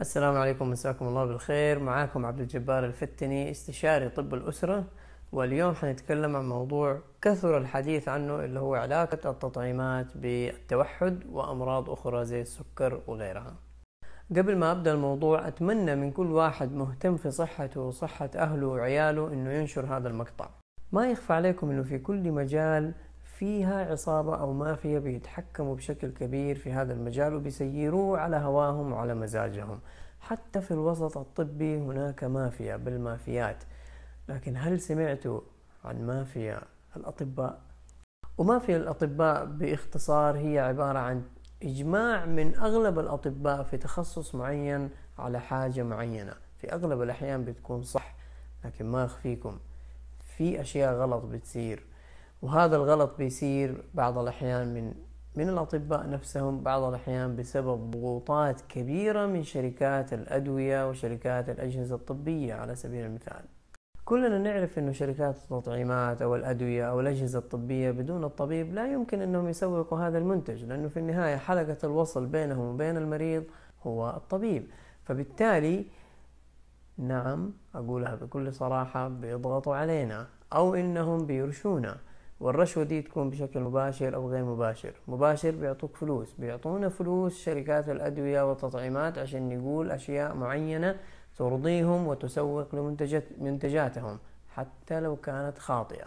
السلام عليكم مساكم الله بالخير معاكم عبد الجبار الفتني استشاري طب الأسرة واليوم حنتكلم عن موضوع كثر الحديث عنه اللي هو علاقة التطعيمات بالتوحد وأمراض أخرى زي السكر وغيرها قبل ما أبدأ الموضوع أتمنى من كل واحد مهتم في صحته وصحة أهله وعياله أنه ينشر هذا المقطع ما يخفى عليكم أنه في كل مجال فيها عصابة أو مافيا بيتحكموا بشكل كبير في هذا المجال وبيسيروه على هواهم وعلى مزاجهم حتى في الوسط الطبي هناك مافيا بالمافيات لكن هل سمعتوا عن مافيا الأطباء؟ ومافيا الأطباء باختصار هي عبارة عن إجماع من أغلب الأطباء في تخصص معين على حاجة معينة في أغلب الأحيان بتكون صح لكن ما أخفيكم في أشياء غلط بتصير وهذا الغلط بيصير بعض الأحيان من من الأطباء نفسهم بعض الأحيان بسبب ضغوطات كبيرة من شركات الأدوية وشركات الأجهزة الطبية على سبيل المثال كلنا نعرف أن شركات التطعيمات أو الأدوية أو الأجهزة الطبية بدون الطبيب لا يمكن أنهم يسوقوا هذا المنتج لأنه في النهاية حلقة الوصل بينهم وبين المريض هو الطبيب فبالتالي نعم أقولها بكل صراحة بيضغطوا علينا أو إنهم بيرشونا والرشوة دي تكون بشكل مباشر أو غير مباشر مباشر بيعطوك فلوس بيعطونا فلوس شركات الأدوية والتطعيمات عشان نقول أشياء معينة ترضيهم وتسوق لمنتجاتهم حتى لو كانت خاطئة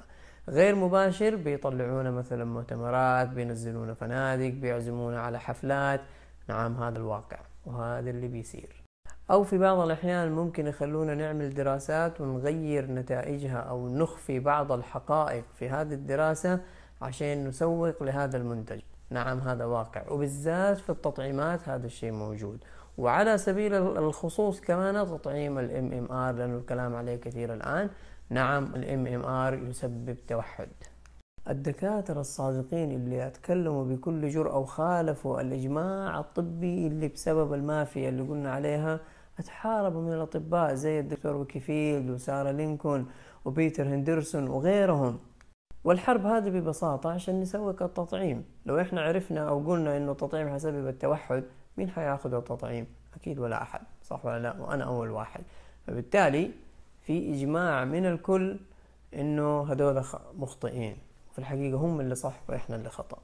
غير مباشر بيطلعونا مثلا مؤتمرات بينزلونا فنادق بيعزمونا على حفلات نعم هذا الواقع وهذا اللي بيصير أو في بعض الأحيان ممكن يخلونا نعمل دراسات ونغير نتائجها أو نخفي بعض الحقائق في هذه الدراسة عشان نسوق لهذا المنتج نعم هذا واقع وبالذات في التطعيمات هذا الشيء موجود وعلى سبيل الخصوص كمان تطعيم ال MMR لأنه الكلام عليه كثير الآن نعم ال MMR يسبب توحد الدكاترة الصادقين اللي اتكلموا بكل جرأة وخالفوا الإجماع الطبي اللي بسبب المافيا اللي قلنا عليها اتحاربوا من الأطباء زي الدكتور وكيفيلد وسارة لينكون وبيتر هندرسون وغيرهم والحرب هذه ببساطة عشان نسوي كالتطعيم لو احنا عرفنا أو قلنا إنه التطعيم حسبب التوحد مين حياخذ التطعيم؟ أكيد ولا أحد صح ولا لا؟ وأنا أول واحد فبالتالي في إجماع من الكل إنه هدول مخطئين في الحقيقة هم اللي صح وإحنا اللي خطأ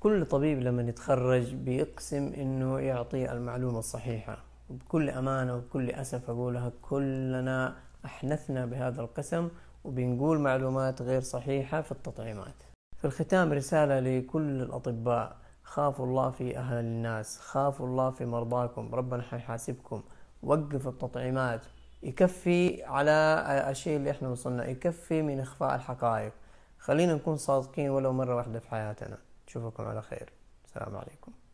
كل طبيب لما يتخرج بيقسم إنه يعطي المعلومة الصحيحة بكل أمانة وبكل أسف أقولها كلنا أحنثنا بهذا القسم وبنقول معلومات غير صحيحة في التطعيمات في الختام رسالة لكل الأطباء خافوا الله في أهل الناس خافوا الله في مرضاكم ربنا حيحاسبكم وقف التطعيمات يكفي على الشيء اللي احنا وصلنا يكفي من إخفاء الحقائق خلينا نكون صادقين ولو مرة واحدة في حياتنا نشوفكم على خير السلام عليكم